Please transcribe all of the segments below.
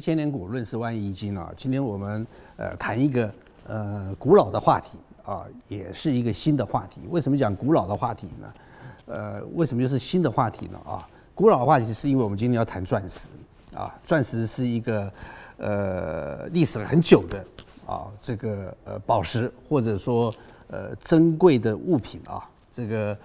千年古论是万亿金啊！今天我们呃谈一个呃古老的话题啊，也是一个新的话题。为什么讲古老的话题呢？呃，为什么又是新的话题呢？啊，古老的话题是因为我们今天要谈钻石啊，钻石是一个呃历史很久的啊这个呃宝石或者说呃珍贵的物品啊。这个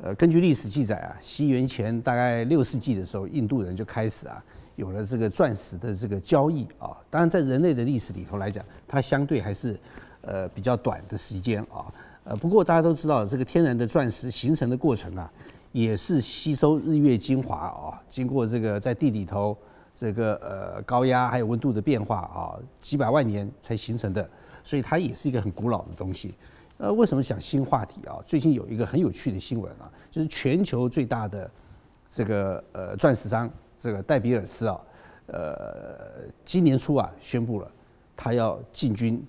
呃根据历史记载啊，西元前大概六世纪的时候，印度人就开始啊。有了这个钻石的这个交易啊，当然在人类的历史里头来讲，它相对还是，呃比较短的时间啊，呃不过大家都知道这个天然的钻石形成的过程啊，也是吸收日月精华啊，经过这个在地里头这个呃高压还有温度的变化啊，几百万年才形成的，所以它也是一个很古老的东西。呃为什么想新话题啊？最近有一个很有趣的新闻啊，就是全球最大的这个呃钻石商。这个戴比尔斯啊，呃，今年初啊，宣布了他要进军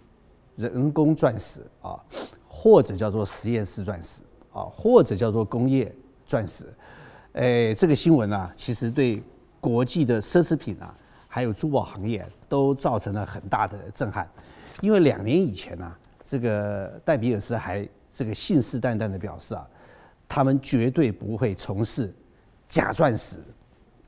人工钻石啊，或者叫做实验室钻石啊，或者叫做工业钻石。哎，这个新闻啊，其实对国际的奢侈品啊，还有珠宝行业都造成了很大的震撼。因为两年以前呢，这个戴比尔斯还这个信誓旦旦的表示啊，他们绝对不会从事假钻石。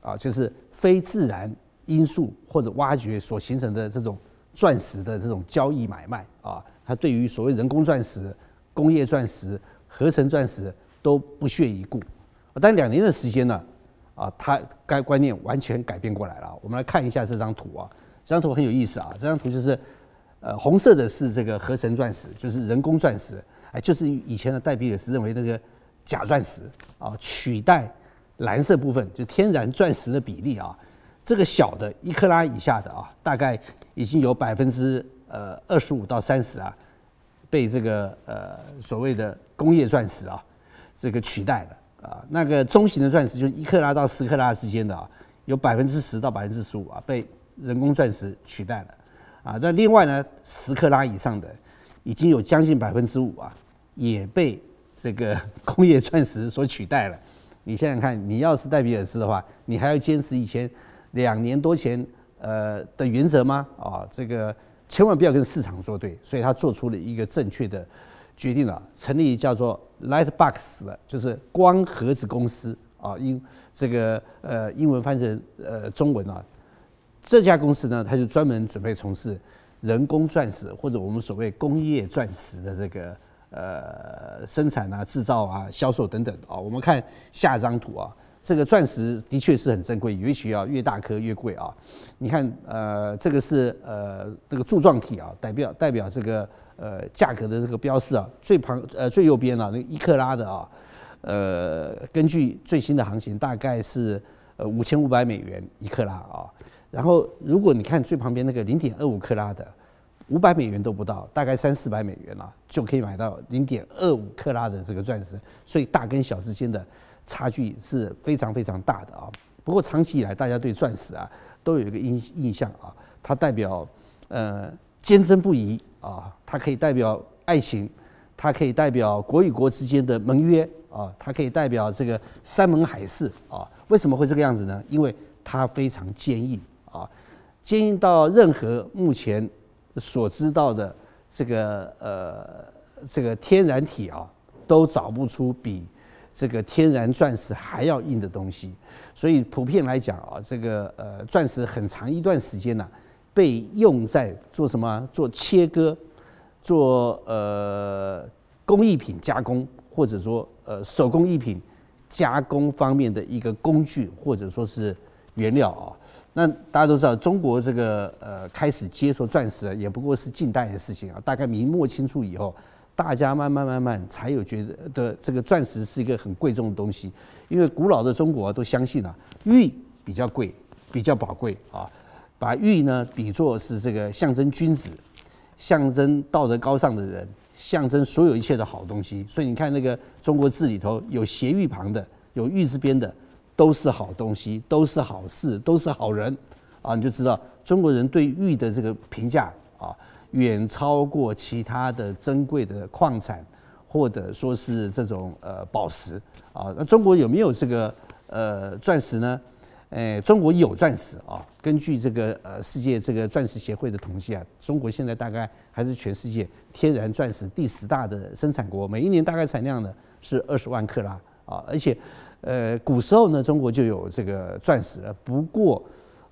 啊，就是非自然因素或者挖掘所形成的这种钻石的这种交易买卖啊，它对于所谓人工钻石、工业钻石、合成钻石都不屑一顾。但两年的时间呢，啊，它该观念完全改变过来了。我们来看一下这张图啊，这张图很有意思啊，这张图就是呃，红色的是这个合成钻石，就是人工钻石，哎，就是以前的戴比尔斯认为那个假钻石啊，取代。蓝色部分就天然钻石的比例啊，这个小的一克拉以下的啊，大概已经有百分之呃二十五到三十啊，被这个呃所谓的工业钻石啊，这个取代了啊。那个中型的钻石，就是一克拉到十克拉之间的啊，有百分之十到百分之十五啊，被人工钻石取代了啊。那另外呢，十克拉以上的，已经有将近百分之五啊，也被这个工业钻石所取代了。你想想看，你要是戴比尔斯的话，你还要坚持以前两年多前呃的原则吗？啊，这个千万不要跟市场作对，所以他做出了一个正确的决定了，成立叫做 Lightbox 的，就是光盒子公司啊，英这个呃英文翻成呃中文啊，这家公司呢，它就专门准备从事人工钻石或者我们所谓工业钻石的这个。呃，生产啊、制造啊、销售等等啊，我们看下一张图啊。这个钻石的确是很珍贵，也许要越大颗越贵啊。你看，呃，这个是呃那个柱状体啊，代表代表这个呃价格的这个标示啊。最旁呃最右边啊，那一克拉的啊，呃，根据最新的行情，大概是呃五千五百美元一克拉啊。然后，如果你看最旁边那个零点二五克拉的。五百美元都不到，大概三四百美元了，就可以买到零点二五克拉的这个钻石，所以大跟小之间的差距是非常非常大的啊。不过长期以来，大家对钻石啊都有一个印印象啊，它代表呃坚贞不移啊，它可以代表爱情，它可以代表国与国之间的盟约啊，它可以代表这个山盟海誓啊。为什么会这个样子呢？因为它非常坚硬啊，坚硬到任何目前。所知道的这个呃这个天然体啊，都找不出比这个天然钻石还要硬的东西。所以普遍来讲啊，这个呃钻石很长一段时间呢，被用在做什么？做切割，做呃工艺品加工，或者说呃手工艺品加工方面的一个工具，或者说是。原料啊，那大家都知道，中国这个呃开始接触钻石也不过是近代的事情啊，大概明末清初以后，大家慢慢慢慢才有觉得这个钻石是一个很贵重的东西，因为古老的中国都相信啊，玉比较贵，比较宝贵啊，把玉呢比作是这个象征君子，象征道德高尚的人，象征所有一切的好东西，所以你看那个中国字里头有斜玉旁的，有玉字边的。都是好东西，都是好事，都是好人啊！你就知道中国人对玉的这个评价啊，远超过其他的珍贵的矿产或者说是这种呃宝石啊。那中国有没有这个呃钻石呢？诶，中国有钻石啊！根据这个呃世界这个钻石协会的统计啊，中国现在大概还是全世界天然钻石第十大的生产国，每一年大概产量呢是二十万克拉。啊，而且，呃，古时候呢，中国就有这个钻石了。不过，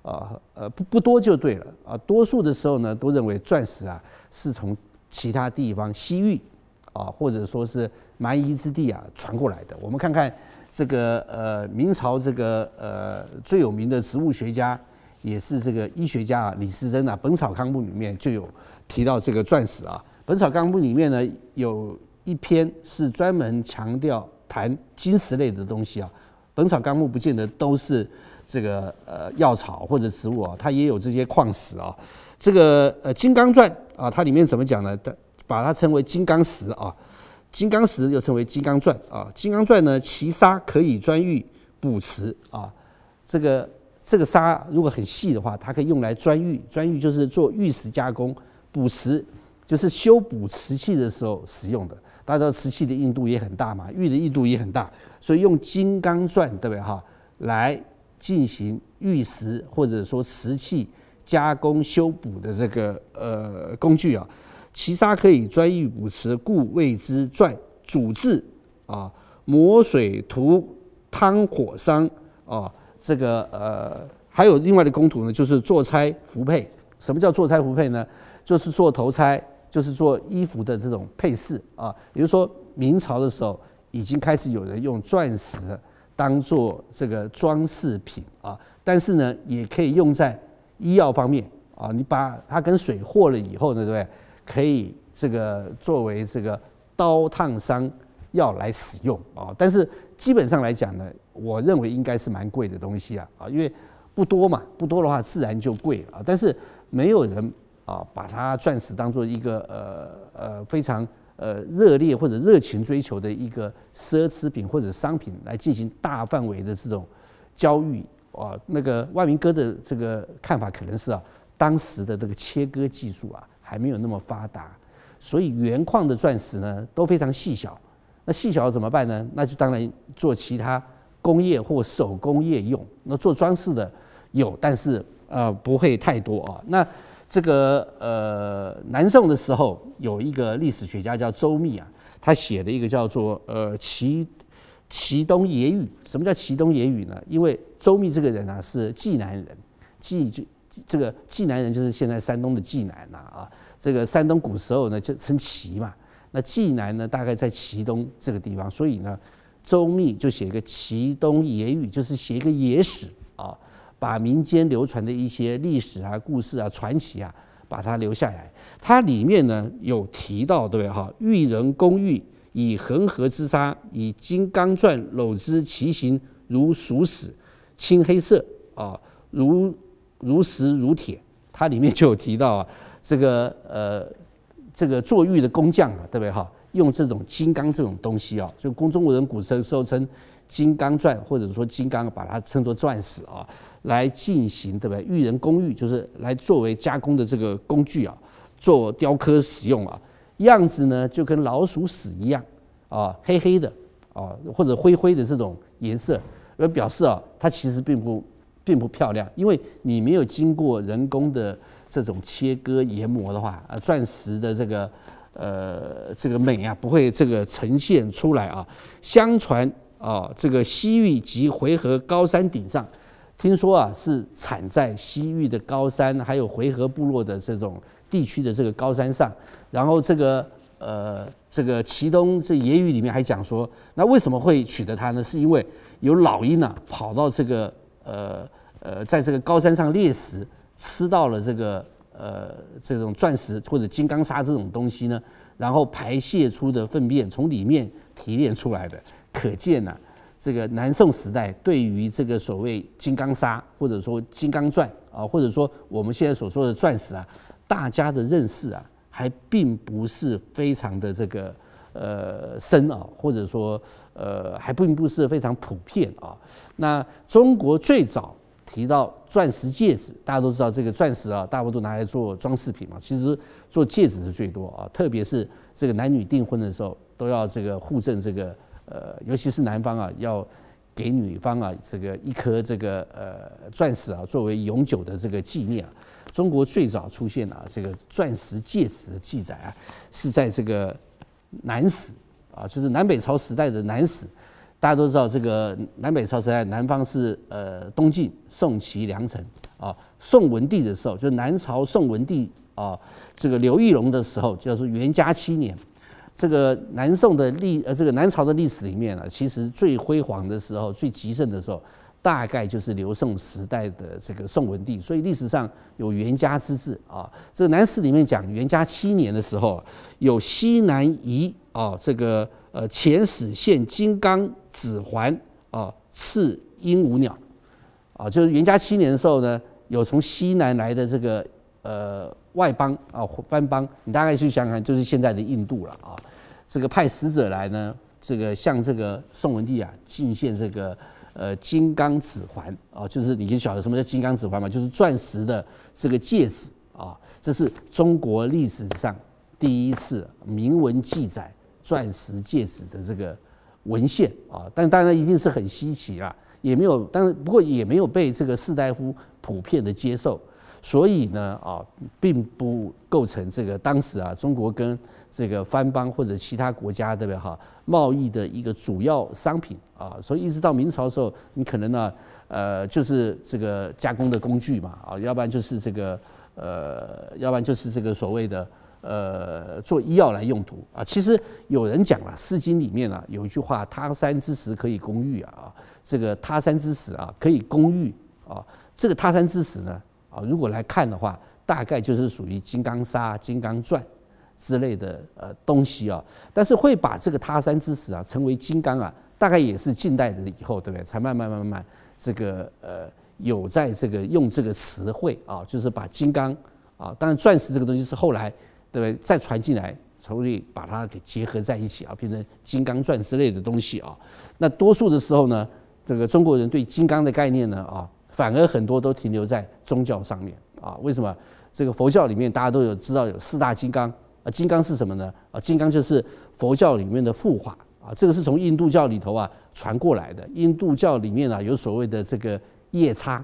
啊，呃，不不多就对了。啊，多数的时候呢，都认为钻石啊是从其他地方西域啊，或者说是蛮夷之地啊传过来的。我们看看这个呃明朝这个呃最有名的植物学家，也是这个医学家啊李时珍啊，《本草纲目》里面就有提到这个钻石啊，《本草纲目》里面呢有一篇是专门强调。谈金石类的东西啊，《本草纲目》不见得都是这个呃药草或者植物啊，它也有这些矿石啊。这个呃《金刚钻》啊，它里面怎么讲呢？它把它称为金刚石啊，金刚石又称为金刚钻啊。金刚钻呢，其沙可以专玉补瓷啊。这个这个沙如果很细的话，它可以用来专玉，专玉就是做玉石加工，补瓷就是修补瓷器的时候使用的。大家知道瓷器的硬度也很大嘛，玉的硬度也很大，所以用金刚钻，对不对哈，来进行玉石或者说瓷器加工修补的这个呃工具啊，其砂可以钻玉补瓷，故谓之钻。主治啊磨水涂汤火伤啊，这个呃还有另外的工图呢，就是做差复配。什么叫做差复配呢？就是做头差。就是做衣服的这种配饰啊，也就说明朝的时候已经开始有人用钻石当做这个装饰品啊，但是呢，也可以用在医药方面啊。你把它跟水和了以后呢，对不对？可以这个作为这个刀烫伤药来使用啊。但是基本上来讲呢，我认为应该是蛮贵的东西啊啊，因为不多嘛，不多的话自然就贵啊。但是没有人。啊，把它钻石当做一个呃呃非常呃热烈或者热情追求的一个奢侈品或者商品来进行大范围的这种交易啊。那个万明哥的这个看法可能是啊，当时的这个切割技术啊还没有那么发达，所以原矿的钻石呢都非常细小。那细小怎么办呢？那就当然做其他工业或手工业用。那做装饰的有，但是呃不会太多啊。那这个呃，南宋的时候有一个历史学家叫周密啊，他写了一个叫做呃《齐齐东野语》。什么叫《齐东野语》呢？因为周密这个人啊是济南人，济就这个济南人就是现在山东的济南呐啊。这个山东古时候呢就称齐嘛，那济南呢大概在齐东这个地方，所以呢，周密就写一个《齐东野语》，就是写一个野史啊。把民间流传的一些历史啊、故事啊、传奇啊，把它留下来。它里面呢有提到，对不对哈？玉人工玉以恒河之沙，以金刚钻镂之，其形如熟石，青黑色啊，如如石如铁。它里面就有提到啊，这个呃，这个做玉的工匠啊，对不对哈？用这种金刚这种东西啊，就宫中国人古时候称金刚钻，或者说金刚，把它称作钻石啊。来进行对吧？育人公寓就是来作为加工的这个工具啊，做雕刻使用啊。样子呢就跟老鼠屎一样啊，黑黑的啊，或者灰灰的这种颜色，而表示啊，它其实并不并不漂亮，因为你没有经过人工的这种切割研磨的话，啊，钻石的这个呃这个美啊，不会这个呈现出来啊。相传啊，这个西域及回纥高山顶上。听说啊，是产在西域的高山，还有回纥部落的这种地区的这个高山上。然后这个呃，这个祁东这言语里面还讲说，那为什么会取得它呢？是因为有老鹰呢，跑到这个呃呃，在这个高山上猎食，吃到了这个呃这种钻石或者金刚砂这种东西呢，然后排泄出的粪便从里面提炼出来的。可见呢。这个南宋时代，对于这个所谓金刚砂，或者说金刚钻啊，或者说我们现在所说的钻石啊，大家的认识啊，还并不是非常的这个呃深啊，或者说呃还并不是非常普遍啊。那中国最早提到钻石戒指，大家都知道，这个钻石啊，大部分都拿来做装饰品嘛，其实做戒指的最多啊，特别是这个男女订婚的时候，都要这个互赠这个。呃，尤其是男方啊，要给女方啊，这个一颗这个呃钻石啊，作为永久的这个纪念啊。中国最早出现了这个钻石戒指的记载啊，是在这个南史啊，就是南北朝时代的南史。大家都知道，这个南北朝时代，南方是呃东晋、宋、齐、梁、陈啊，宋文帝的时候，就南朝宋文帝啊，这个刘义隆的时候，叫做元嘉七年。这个南宋的历呃，这个南朝的历史里面啊，其实最辉煌的时候、最极盛的时候，大概就是刘宋时代的这个宋文帝。所以历史上有元嘉之治啊。这个南史里面讲元嘉七年的时候，有西南夷啊，这个呃遣使县金刚指环啊赐鹦鹉鸟啊，就是元嘉七年的时候呢，有从西南来的这个呃。外邦啊，藩邦，你大概去想想，就是现在的印度了啊。这个派使者来呢，这个向这个宋文帝啊进献这个呃金刚指环啊，就是你就晓得什么叫金刚指环嘛，就是钻石的这个戒指啊。这是中国历史上第一次明文记载钻石戒指的这个文献啊，但当然一定是很稀奇啦，也没有，但是不过也没有被这个士大夫普遍的接受。所以呢，啊，并不构成这个当时啊，中国跟这个番邦或者其他国家，对不对？哈，贸易的一个主要商品啊，所以一直到明朝的时候，你可能呢，呃，就是这个加工的工具嘛，啊，要不然就是这个，呃，要不然就是这个所谓的，呃，做医药来用途啊。其实有人讲了，《诗经》里面啊有一句话：“他山之石，可以攻玉”啊，啊，这个“他山之石”啊，可以攻玉啊，这个“他山之石”呢。啊，如果来看的话，大概就是属于金刚砂、金刚钻之类的呃东西啊。但是会把这个他山之石啊成为金刚啊，大概也是近代的以后，对不对？才慢慢慢慢这个呃有在这个用这个词汇啊，就是把金刚啊，当然钻石这个东西是后来对不对再传进来，从以把它给结合在一起啊，变成金刚钻之类的东西啊。那多数的时候呢，这个中国人对金刚的概念呢啊。反而很多都停留在宗教上面啊？为什么？这个佛教里面大家都有知道有四大金刚啊？金刚是什么呢？啊，金刚就是佛教里面的护法啊。这个是从印度教里头啊传过来的。印度教里面啊有所谓的这个夜叉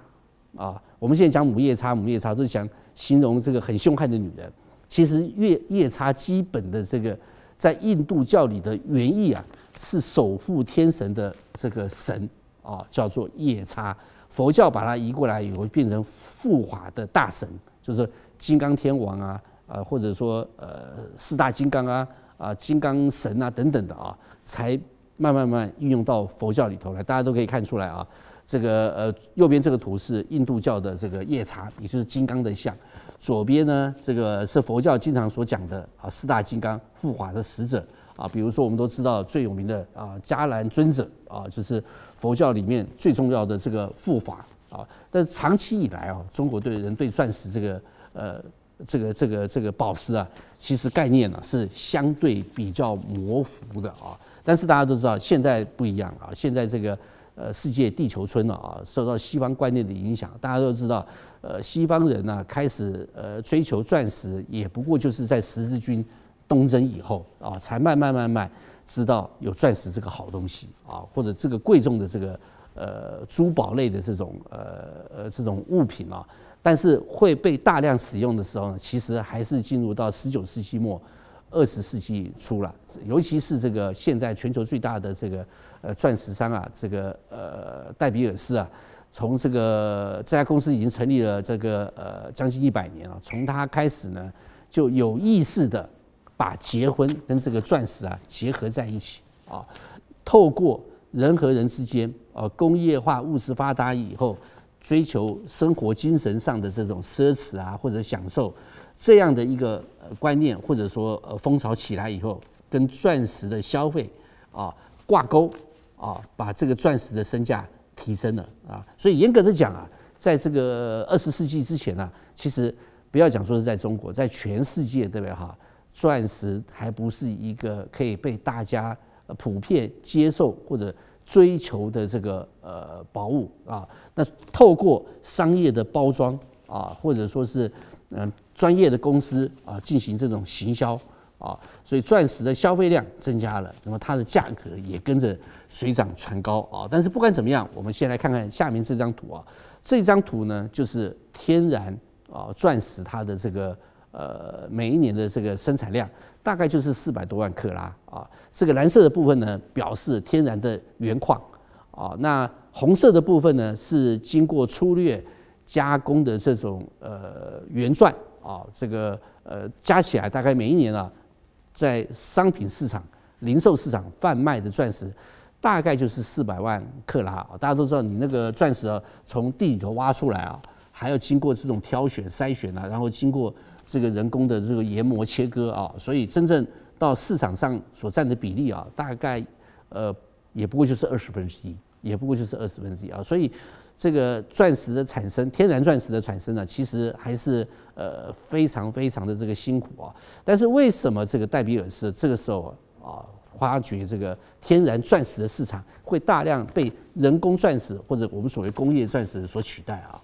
啊。我们现在讲母夜叉，母夜叉都是讲形容这个很凶悍的女人。其实夜夜叉基本的这个在印度教里的原意啊是守护天神的这个神啊，叫做夜叉。佛教把它移过来，以后，变成护法的大神，就是金刚天王啊，呃，或者说呃四大金刚啊，啊金刚神啊等等的啊，才慢慢慢运用到佛教里头来。大家都可以看出来啊，这个呃右边这个图是印度教的这个夜叉，也就是金刚的像，左边呢这个是佛教经常所讲的啊四大金刚护法的使者。啊，比如说我们都知道最有名的啊，迦南尊者啊，就是佛教里面最重要的这个护法啊。但长期以来啊，中国对人对钻石这个呃这个这个这个宝石啊，其实概念呢是相对比较模糊的啊。但是大家都知道，现在不一样啊，现在这个呃世界地球村了啊，受到西方观念的影响，大家都知道呃西方人呢开始呃追求钻石，也不过就是在十字军。东征以后啊，才慢慢慢慢知道有钻石这个好东西啊，或者这个贵重的这个呃珠宝类的这种呃呃这种物品啊，但是会被大量使用的时候呢，其实还是进入到十九世纪末、二十世纪初了。尤其是这个现在全球最大的这个呃钻石商啊，这个呃戴比尔斯啊，从这个这家公司已经成立了这个呃将近一百年了，从他开始呢就有意识的。把结婚跟这个钻石啊结合在一起啊，透过人和人之间啊，工业化、物质发达以后，追求生活精神上的这种奢侈啊，或者享受这样的一个观念，或者说呃风潮起来以后，跟钻石的消费啊挂钩啊，把这个钻石的身价提升了啊。所以严格的讲啊，在这个二十世纪之前呢，其实不要讲说是在中国，在全世界，对不对哈？钻石还不是一个可以被大家普遍接受或者追求的这个呃宝物啊。那透过商业的包装啊，或者说是嗯专业的公司啊，进行这种行销啊，所以钻石的消费量增加了，那么它的价格也跟着水涨船高啊。但是不管怎么样，我们先来看看下面这张图啊，这张图呢就是天然啊钻石它的这个。呃，每一年的这个生产量大概就是四百多万克拉啊。这个蓝色的部分呢，表示天然的原矿啊。那红色的部分呢，是经过粗略加工的这种呃原钻啊。这个呃加起来，大概每一年啊，在商品市场、零售市场贩卖的钻石，大概就是四百万克拉啊。大家都知道，你那个钻石啊，从地里头挖出来啊，还要经过这种挑选、筛选啊，然后经过。这个人工的这个研磨切割啊，所以真正到市场上所占的比例啊，大概呃也不过就是二十分之一，也不过就是二十分之一啊。所以这个钻石的产生，天然钻石的产生呢，其实还是呃非常非常的这个辛苦啊。但是为什么这个戴比尔斯这个时候啊，挖掘这个天然钻石的市场会大量被人工钻石或者我们所谓工业钻石所取代啊？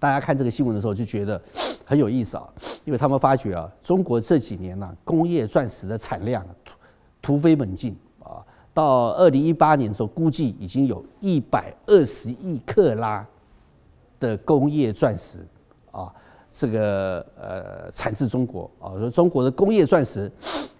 大家看这个新闻的时候就觉得很有意思啊，因为他们发觉啊，中国这几年呢，工业钻石的产量突飞猛进啊，到二零一八年的时候，估计已经有一百二十亿克拉的工业钻石啊，这个呃产自中国啊，说中国的工业钻石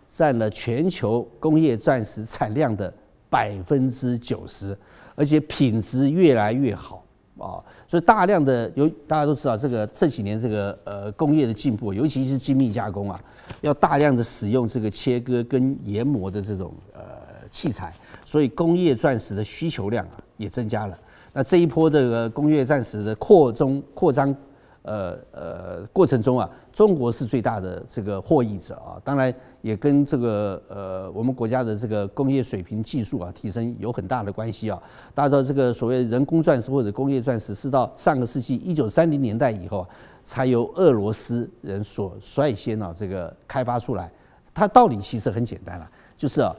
占了全球工业钻石产量的百分之九十，而且品质越来越好。啊，所以大量的有大家都知道，这个这几年这个呃工业的进步，尤其是精密加工啊，要大量的使用这个切割跟研磨的这种呃器材，所以工业钻石的需求量啊也增加了。那这一波这个工业钻石的扩中扩张。呃呃，过程中啊，中国是最大的这个获益者啊，当然也跟这个呃我们国家的这个工业水平、技术啊提升有很大的关系啊。大家知道这个所谓人工钻石或者工业钻石，是到上个世纪一九三零年代以后，才由俄罗斯人所率先啊这个开发出来。它道理其实很简单了，就是啊，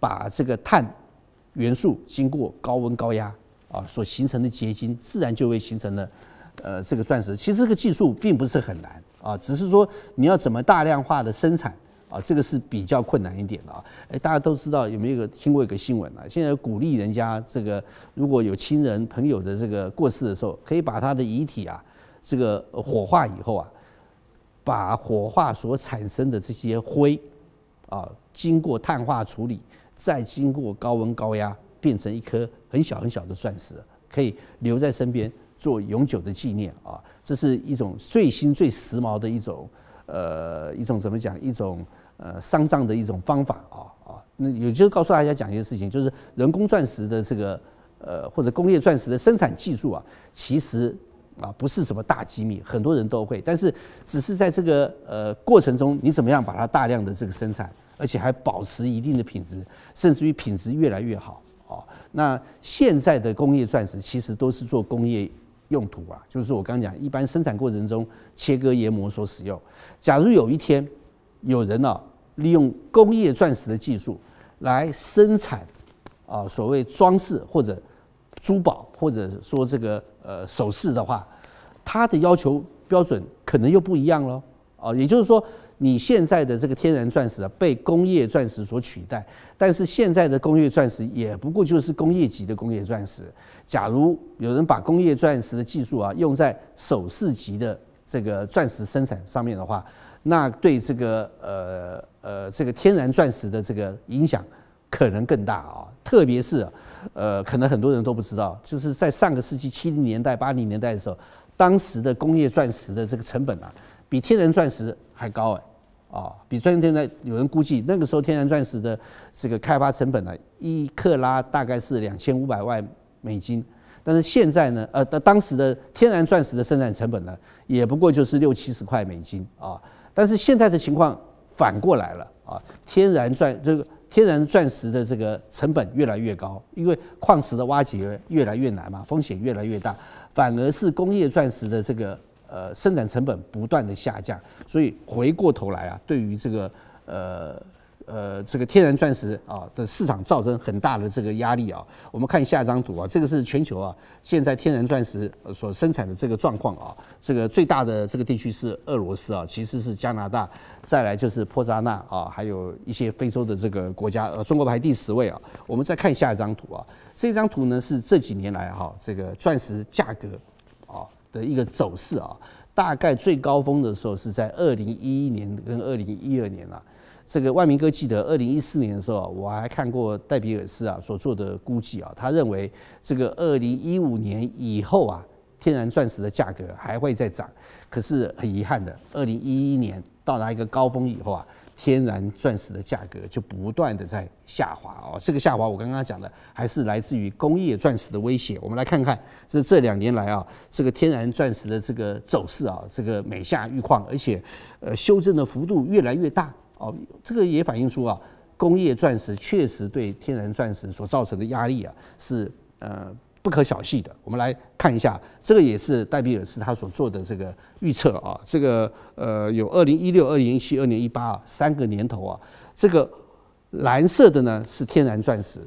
把这个碳元素经过高温高压啊所形成的结晶，自然就会形成了。呃，这个钻石其实这个技术并不是很难啊，只是说你要怎么大量化的生产啊，这个是比较困难一点的啊。哎，大家都知道有没有个听过一个新闻啊？现在鼓励人家这个如果有亲人朋友的这个过世的时候，可以把他的遗体啊，这个火化以后啊，把火化所产生的这些灰啊，经过碳化处理，再经过高温高压变成一颗很小很小的钻石，可以留在身边。做永久的纪念啊，这是一种最新最时髦的一种呃一种怎么讲一种呃丧葬的一种方法啊啊那也就是告诉大家讲一件事情，就是人工钻石的这个呃或者工业钻石的生产技术啊，其实啊不是什么大机密，很多人都会，但是只是在这个呃过程中，你怎么样把它大量的这个生产，而且还保持一定的品质，甚至于品质越来越好啊。那现在的工业钻石其实都是做工业。用途啊，就是我刚讲，一般生产过程中切割、研磨所使用。假如有一天有人啊，利用工业钻石的技术来生产啊，所谓装饰或者珠宝，或者说这个呃首饰的话，它的要求标准可能又不一样喽。啊，也就是说。你现在的这个天然钻石啊，被工业钻石所取代。但是现在的工业钻石也不过就是工业级的工业钻石。假如有人把工业钻石的技术啊，用在首饰级的这个钻石生产上面的话，那对这个呃呃这个天然钻石的这个影响可能更大啊。特别是呃，可能很多人都不知道，就是在上个世纪七零年代、八零年代的时候，当时的工业钻石的这个成本啊，比天然钻石还高哎。啊，比钻天在有人估计那个时候天然钻石的这个开发成本呢，一克拉大概是两千五百万美金。但是现在呢，呃，当时的天然钻石的生产成本呢，也不过就是六七十块美金啊。但是现在的情况反过来了啊，天然钻这个天然钻石的这个成本越来越高，因为矿石的挖掘越来越难嘛，风险越来越大，反而是工业钻石的这个。呃，生产成本不断的下降，所以回过头来啊，对于这个呃呃这个天然钻石啊的市场造成很大的这个压力啊。我们看下一张图啊，这个是全球啊现在天然钻石所生产的这个状况啊。这个最大的这个地区是俄罗斯啊，其次是加拿大，再来就是婆扎纳啊，还有一些非洲的这个国家。呃，中国排第十位啊。我们再看下一张图啊，这张图呢是这几年来哈这个钻石价格。的一个走势啊，大概最高峰的时候是在二零一一年跟二零一二年啊。这个万明哥记得，二零一四年的时候我还看过戴比尔斯啊所做的估计啊，他认为这个二零一五年以后啊，天然钻石的价格还会再涨。可是很遗憾的，二零一一年到达一个高峰以后啊。天然钻石的价格就不断的在下滑哦。这个下滑我刚刚讲的还是来自于工业钻石的威胁。我们来看看这这两年来啊，这个天然钻石的这个走势啊，这个每下愈况，而且呃修正的幅度越来越大哦，这个也反映出啊，工业钻石确实对天然钻石所造成的压力啊是呃。不可小觑的。我们来看一下，这个也是戴比尔斯他所做的这个预测啊。这个呃，有二零一六、二零一七、二零一八啊三个年头啊。这个蓝色的呢是天然钻石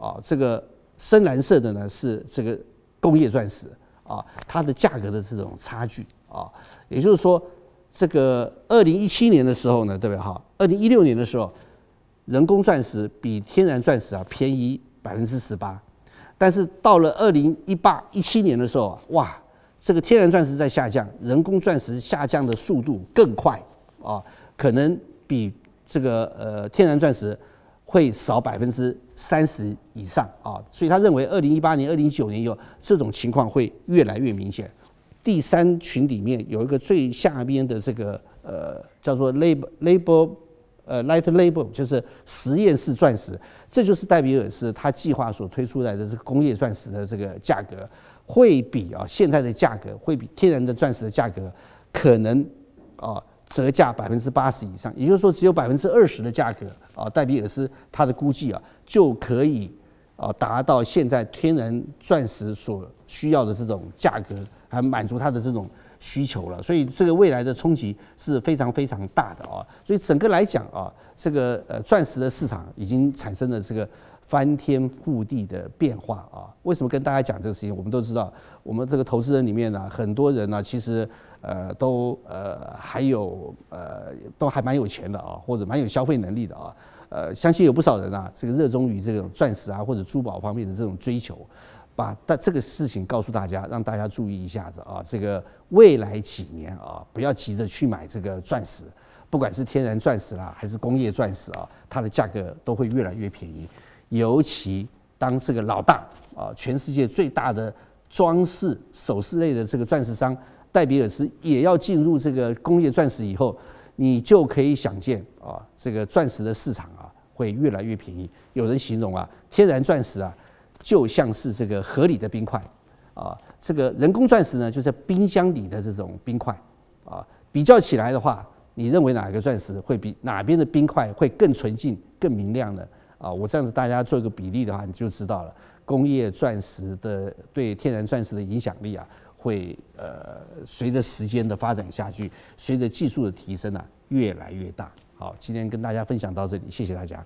啊，这个深蓝色的呢是这个工业钻石啊，它的价格的这种差距啊，也就是说，这个二零一七年的时候呢，对不对哈？二零一六年的时候，人工钻石比天然钻石啊便宜百分之十八。但是到了二零一八一七年的时候啊，哇，这个天然钻石在下降，人工钻石下降的速度更快啊，可能比这个呃天然钻石会少百分之三十以上啊，所以他认为二零一八年、二零一九年有这种情况会越来越明显。第三群里面有一个最下边的这个呃叫做 lablab e。呃，light lab e l 就是实验室钻石，这就是戴比尔斯他计划所推出来的这个工业钻石的这个价格，会比啊现在的价格会比天然的钻石的价格可能啊折价百分之八十以上，也就是说只有百分之二十的价格啊，戴比尔斯他的估计啊就可以啊达到现在天然钻石所需要的这种价格，还满足他的这种。需求了，所以这个未来的冲击是非常非常大的啊！所以整个来讲啊，这个呃钻石的市场已经产生了这个翻天覆地的变化啊！为什么跟大家讲这个事情？我们都知道，我们这个投资人里面呢，很多人呢，其实呃都呃还有呃都还蛮有钱的啊，或者蛮有消费能力的啊！呃，相信有不少人啊，这个热衷于这种钻石啊或者珠宝方面的这种追求。把但这个事情告诉大家，让大家注意一下子啊！这个未来几年啊，不要急着去买这个钻石，不管是天然钻石啦，还是工业钻石啊，它的价格都会越来越便宜。尤其当这个老大啊，全世界最大的装饰首饰类的这个钻石商戴比尔斯也要进入这个工业钻石以后，你就可以想见啊，这个钻石的市场啊，会越来越便宜。有人形容啊，天然钻石啊。就像是这个河里的冰块，啊，这个人工钻石呢，就是冰箱里的这种冰块，啊，比较起来的话，你认为哪个钻石会比哪边的冰块会更纯净、更明亮呢？啊，我这样子大家做一个比例的话，你就知道了。工业钻石的对天然钻石的影响力啊，会呃，随着时间的发展下去，随着技术的提升呢，越来越大。好，今天跟大家分享到这里，谢谢大家。